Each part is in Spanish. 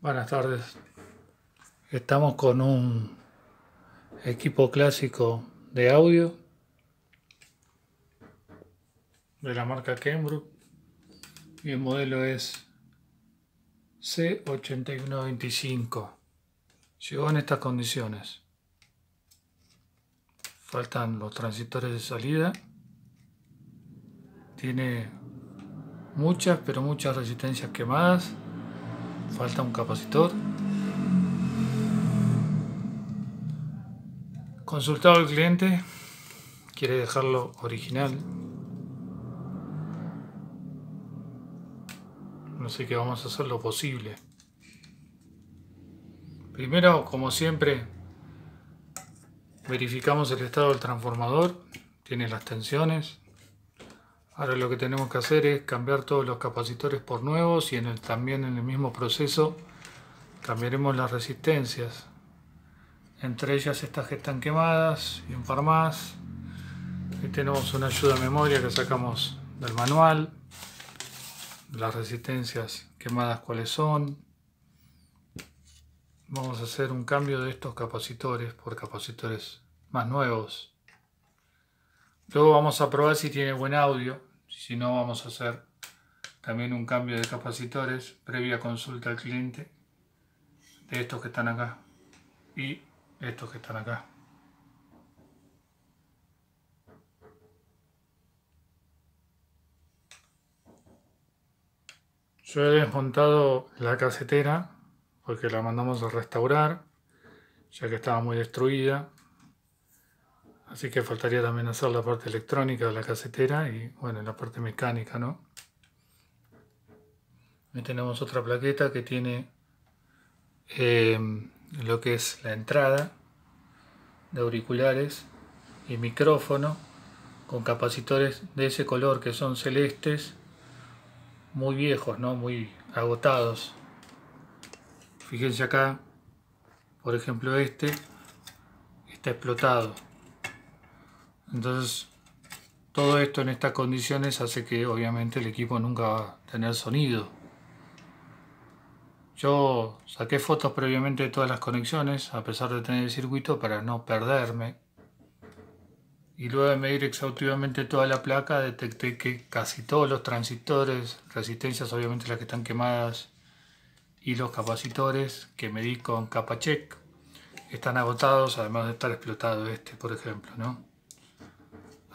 Buenas tardes. Estamos con un equipo clásico de audio de la marca Kenbrook y el modelo es C8125. Llegó en estas condiciones. Faltan los transistores de salida. Tiene muchas, pero muchas resistencias quemadas. Falta un capacitor. Consultado el cliente, quiere dejarlo original. No sé qué vamos a hacer lo posible. Primero, como siempre, verificamos el estado del transformador. Tiene las tensiones, Ahora lo que tenemos que hacer es cambiar todos los capacitores por nuevos y también en el mismo proceso cambiaremos las resistencias. Entre ellas estas que están quemadas y un par más. Y tenemos una ayuda a memoria que sacamos del manual. Las resistencias quemadas cuáles son. Vamos a hacer un cambio de estos capacitores por capacitores más nuevos. Luego vamos a probar si tiene buen audio, si no vamos a hacer también un cambio de capacitores previa consulta al cliente de estos que están acá y estos que están acá. Yo he desmontado la casetera porque la mandamos a restaurar, ya que estaba muy destruida. Así que faltaría también hacer la parte electrónica de la casetera y bueno, la parte mecánica, ¿no? tenemos otra plaqueta que tiene eh, lo que es la entrada de auriculares y micrófono con capacitores de ese color que son celestes, muy viejos, ¿no? Muy agotados. Fíjense acá, por ejemplo este, está explotado. Entonces, todo esto en estas condiciones hace que obviamente el equipo nunca va a tener sonido. Yo saqué fotos previamente de todas las conexiones, a pesar de tener el circuito, para no perderme. Y luego de medir exhaustivamente toda la placa, detecté que casi todos los transistores, resistencias obviamente las que están quemadas, y los capacitores que medí con check, están agotados, además de estar explotado este, por ejemplo, ¿no?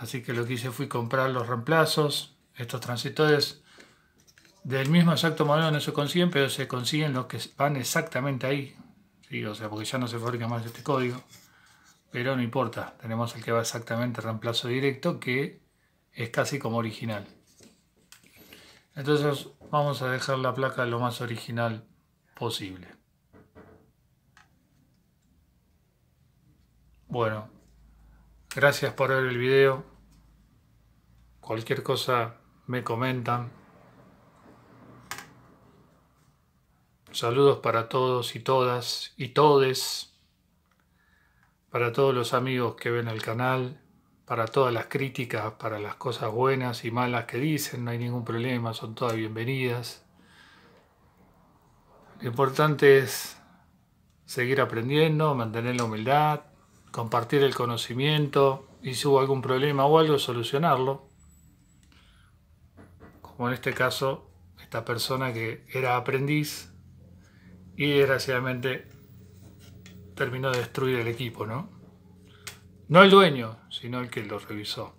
Así que lo que hice fue comprar los reemplazos, estos transistores del mismo exacto modelo no se consiguen, pero se consiguen los que van exactamente ahí. O sea, porque ya no se fabrica más este código. Pero no importa, tenemos el que va exactamente reemplazo directo, que es casi como original. Entonces vamos a dejar la placa lo más original posible. Bueno, Gracias por ver el video. Cualquier cosa me comentan. Saludos para todos y todas y todes. Para todos los amigos que ven el canal. Para todas las críticas, para las cosas buenas y malas que dicen. No hay ningún problema, son todas bienvenidas. Lo importante es seguir aprendiendo, mantener la humildad compartir el conocimiento y si hubo algún problema o algo, solucionarlo. Como en este caso, esta persona que era aprendiz y desgraciadamente terminó de destruir el equipo, ¿no? No el dueño, sino el que lo revisó.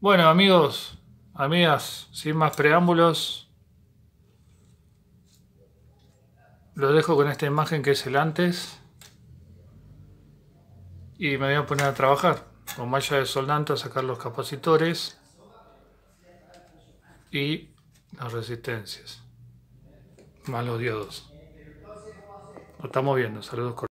Bueno, amigos, amigas, sin más preámbulos, Lo dejo con esta imagen que es el antes. Y me voy a poner a trabajar con malla de soldante a sacar los capacitores y las resistencias. Más los diodos. Lo estamos viendo. Saludos cortos.